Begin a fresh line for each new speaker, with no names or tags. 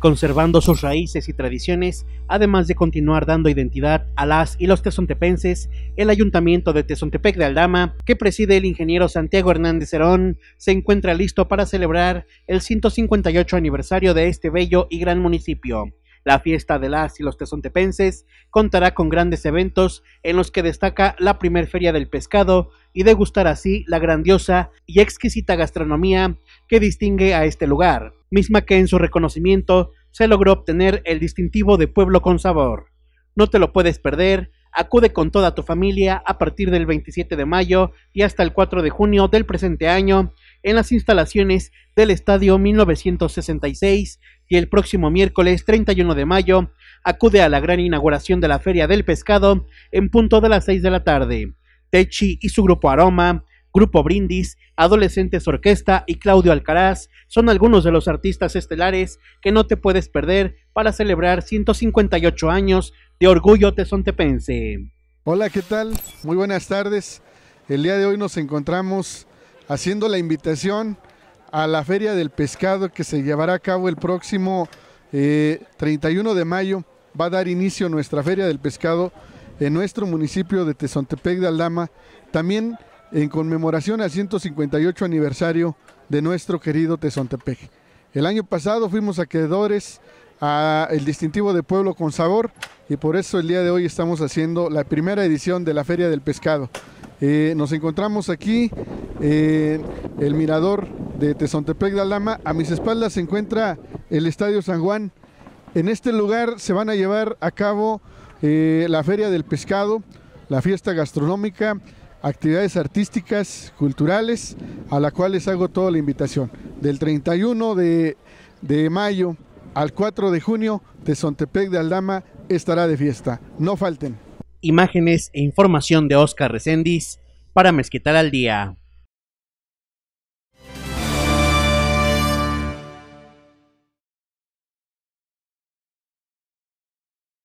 conservando sus raíces y tradiciones, además de continuar dando identidad a las y los tezontepenses, el Ayuntamiento de Tezontepec de Aldama, que preside el ingeniero Santiago Hernández Herón, se encuentra listo para celebrar el 158 aniversario de este bello y gran municipio. La fiesta de las y los tesontepenses contará con grandes eventos en los que destaca la primer feria del pescado y degustar así la grandiosa y exquisita gastronomía que distingue a este lugar, misma que en su reconocimiento se logró obtener el distintivo de pueblo con sabor. No te lo puedes perder, acude con toda tu familia a partir del 27 de mayo y hasta el 4 de junio del presente año en las instalaciones del Estadio 1966 y el próximo miércoles 31 de mayo acude a la gran inauguración de la Feria del Pescado en punto de las 6 de la tarde. Techi y su grupo Aroma, Grupo Brindis, Adolescentes Orquesta y Claudio Alcaraz son algunos de los artistas estelares que no te puedes perder para celebrar 158 años de orgullo tesontepense.
Hola, ¿qué tal? Muy buenas tardes. El día de hoy nos encontramos haciendo la invitación a la Feria del Pescado que se llevará a cabo el próximo 31 eh, de mayo. Va a dar inicio nuestra Feria del Pescado en nuestro municipio de Tezontepec de Aldama, también en conmemoración al 158 aniversario de nuestro querido Tezontepec. El año pasado fuimos acreedores a el distintivo de pueblo con sabor y por eso el día de hoy estamos haciendo la primera edición de la Feria del Pescado. Eh, nos encontramos aquí en eh, el mirador de Tezontepec de Aldama, A mis espaldas se encuentra el Estadio San Juan. En este lugar se van a llevar a cabo eh, la Feria del Pescado, la fiesta gastronómica, actividades artísticas, culturales, a la cual les hago toda la invitación. Del 31 de, de mayo al 4 de junio, Tezontepec de Aldama estará de fiesta. No falten.
Imágenes e información de Oscar Recendis para mezquitar al Día.